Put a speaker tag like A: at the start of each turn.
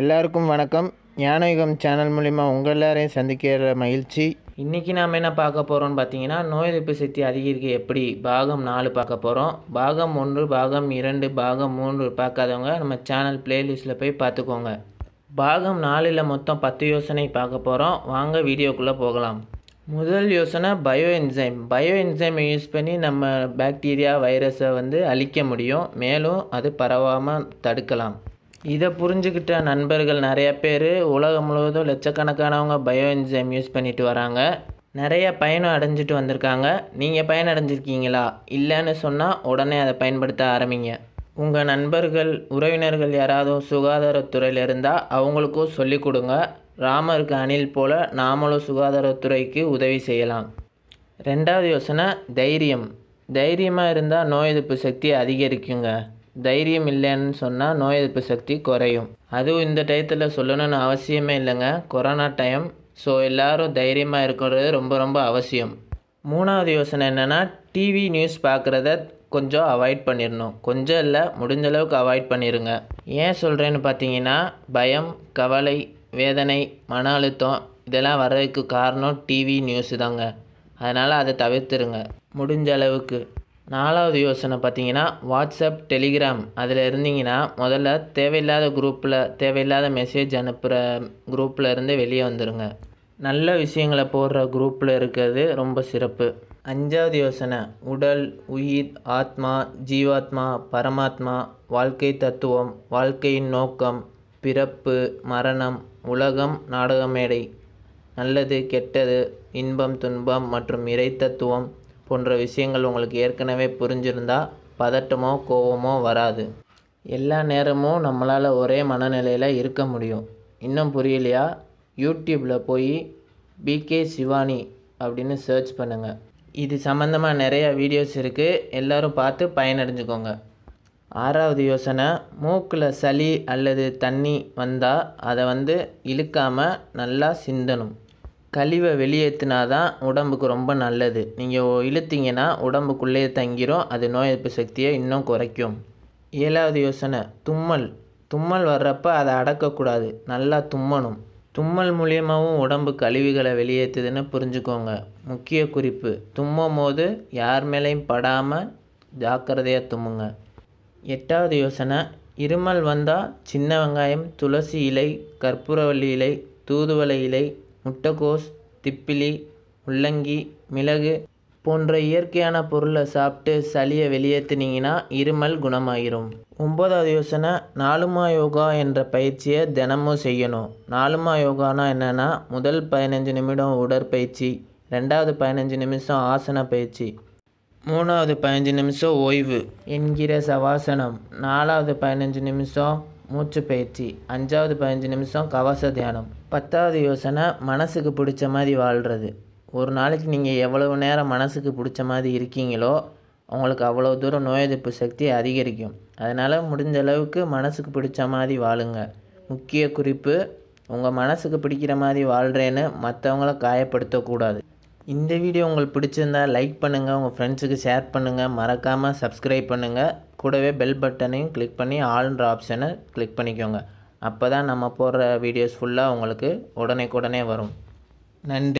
A: எல்லாருக்கும் வணக்கம் ஞானயுகம் சேனல் மூலிமா உங்கள் எல்லாரையும் சந்திக்கிற மகிழ்ச்சி இன்றைக்கி நாம் என்ன பார்க்க போகிறோம்னு பார்த்தீங்கன்னா நோய் எதிர்ப்பு சக்தி அதிகரிக்க எப்படி பாகம் நாலு பார்க்க போகிறோம் பாகம் ஒன்று பாகம் இரண்டு பாகம் மூன்று பார்க்காதவங்க நம்ம சேனல் பிளேலிஸ்ட்டில் போய் பார்த்துக்கோங்க பாகம் நாலில் மொத்தம் பத்து யோசனை பார்க்க போகிறோம் வாங்க வீடியோக்குள்ளே போகலாம் முதல் யோசனை பயோ என்சைம் பயோ என்சைமை யூஸ் பண்ணி நம்ம பாக்டீரியா வைரஸை வந்து அழிக்க முடியும் மேலும் அது பரவாமல் தடுக்கலாம் இதை புரிஞ்சுக்கிட்ட நண்பர்கள் நிறைய பேர் உலகம் முழுவதும் லட்சக்கணக்கானவங்க பயோ என்ஜாம் யூஸ் பண்ணிட்டு வராங்க நிறைய பயணம் அடைஞ்சிட்டு வந்திருக்காங்க நீங்கள் பயன் அடைஞ்சிருக்கீங்களா இல்லைன்னு சொன்னால் உடனே அதை பயன்படுத்த ஆரம்பிங்க உங்கள் நண்பர்கள் உறவினர்கள் யாராவது சுகாதாரத்துறையில் இருந்தால் அவங்களுக்கும் சொல்லிக் கொடுங்க ராமருக்கு அணில் போல் நாமளும் சுகாதாரத்துறைக்கு உதவி செய்யலாம் ரெண்டாவது யோசனை தைரியம் தைரியமாக இருந்தால் நோய் எதிர்ப்பு சக்தி அதிகரிக்குங்க தைரியம் இல்லைன்னு சொன்னால் நோய் எதிர்ப்பு சக்தி குறையும் அதுவும் இந்த டயத்தில் சொல்லணும்னு அவசியமே இல்லைங்க கொரோனா டைம் ஸோ எல்லோரும் தைரியமாக இருக்கிறது ரொம்ப ரொம்ப அவசியம் மூணாவது யோசனை என்னென்னா டிவி நியூஸ் பார்க்குறத கொஞ்சம் அவாய்ட் பண்ணிடணும் கொஞ்சம் இல்லை முடிஞ்ச அளவுக்கு அவாய்ட் பண்ணிடுங்க ஏன் சொல்கிறேன்னு பார்த்தீங்கன்னா பயம் கவலை வேதனை மன அழுத்தம் இதெல்லாம் வர்றதுக்கு காரணம் டிவி நியூஸு தாங்க அதனால் அதை தவிர்த்துருங்க முடிஞ்ச அளவுக்கு நாலாவது யோசனை பார்த்தீங்கன்னா வாட்ஸ்அப் டெலிகிராம் அதில் இருந்தீங்கன்னா முதல்ல தேவையில்லாத குரூப்பில் தேவையில்லாத மெசேஜ் அனுப்புகிற குரூப்பில் இருந்து வெளியே வந்துடுங்க நல்ல விஷயங்களை போடுற குரூப்பில் இருக்கிறது ரொம்ப சிறப்பு அஞ்சாவது யோசனை உடல் உயிர் ஆத்மா ஜீவாத்மா பரமாத்மா வாழ்க்கை தத்துவம் வாழ்க்கையின் நோக்கம் பிறப்பு மரணம் உலகம் நாடக மேடை நல்லது கெட்டது இன்பம் துன்பம் மற்றும் இறை தத்துவம் போன்ற விஷயங்கள் உங்களுக்கு ஏற்கனவே புரிஞ்சிருந்தால் பதட்டமோ கோபமோ வராது எல்லா நேரமும் நம்மளால் ஒரே மனநிலையில் இருக்க முடியும் இன்னும் புரியலையா யூடியூப்பில் போய் பிகே சிவானி அப்படின்னு சர்ச் பண்ணுங்கள் இது சம்மந்தமாக நிறையா வீடியோஸ் இருக்குது எல்லோரும் பார்த்து பயனடைஞ்சுக்கோங்க ஆறாவது யோசனை மூக்கில் சளி அல்லது தண்ணி வந்தால் அதை வந்து இழுக்காமல் நல்லா சிந்தணும் கழிவை வெளியேற்றினா தான் உடம்புக்கு ரொம்ப நல்லது நீங்கள் இழுத்தீங்கன்னா உடம்புக்குள்ளேயே தங்கிரும் அது நோய் எதிர்ப்பு சக்தியை இன்னும் குறைக்கும் ஏழாவது யோசனை தும்மல் தும்மல் வர்றப்ப அதை அடக்கக்கூடாது நல்லா தும்மணும் தும்மல் மூலியமாகவும் உடம்பு கழிவுகளை வெளியேற்றுதுன்னு புரிஞ்சுக்கோங்க முக்கிய குறிப்பு தும்மும் போது யார் மேலேயும் படாமல் ஜாக்கிரதையாக தும்முங்க எட்டாவது யோசனை இருமல் வந்தால் சின்ன வெங்காயம் துளசி இலை கற்பூரவள்ளி இலை தூதுவளை இலை முட்டைக்கோஸ் திப்பிலி முள்ளங்கி மிளகு போன்ற இயற்கையான பொருளை சாப்பிட்டு சளியை வெளியேற்றினீங்கன்னா இருமல் குணமாயிரும் ஒம்பதாவது யோசனை நாலுமா யோகா என்ற பயிற்சியை தினமும் செய்யணும் நாலுமா யோகானா என்னென்னா முதல் பதினஞ்சு நிமிடம் உடற்பயிற்சி ரெண்டாவது பதினஞ்சு நிமிஷம் ஆசன பயிற்சி மூணாவது பதினஞ்சு நிமிஷம் ஓய்வு என்கிற சவாசனம் நாலாவது பதினஞ்சு நிமிஷம் மூச்சு பயிற்சி அஞ்சாவது பதினஞ்சு நிமிஷம் கவச தியானம் பத்தாவது யோசனை மனசுக்கு பிடிச்ச மாதிரி வாழ்கிறது ஒரு நாளைக்கு நீங்கள் எவ்வளவு நேரம் மனசுக்கு பிடிச்ச மாதிரி இருக்கீங்களோ உங்களுக்கு அவ்வளோ தூரம் நோய் எதிர்ப்பு சக்தி அதிகரிக்கும் அதனால் முடிஞ்ச அளவுக்கு மனசுக்கு பிடிச்ச மாதிரி வாழுங்க முக்கிய குறிப்பு உங்கள் மனசுக்கு பிடிக்கிற மாதிரி வாழ்கிறேன்னு மற்றவங்கள காயப்படுத்தக்கூடாது இந்த வீடியோ உங்களுக்கு பிடிச்சிருந்தால் லைக் பண்ணுங்கள் உங்கள் ஃப்ரெண்ட்ஸுக்கு ஷேர் பண்ணுங்கள் மறக்காமல் சப்ஸ்கிரைப் பண்ணுங்கள் கூடவே பெல் பட்டனையும் கிளிக் பண்ணி ஆல்ன்ற ஆப்ஷனை கிளிக் பண்ணிக்கோங்க அப்போ தான் நம்ம போடுற வீடியோஸ் ஃபுல்லாக உங்களுக்கு உடனே உடனே வரும் நன்றி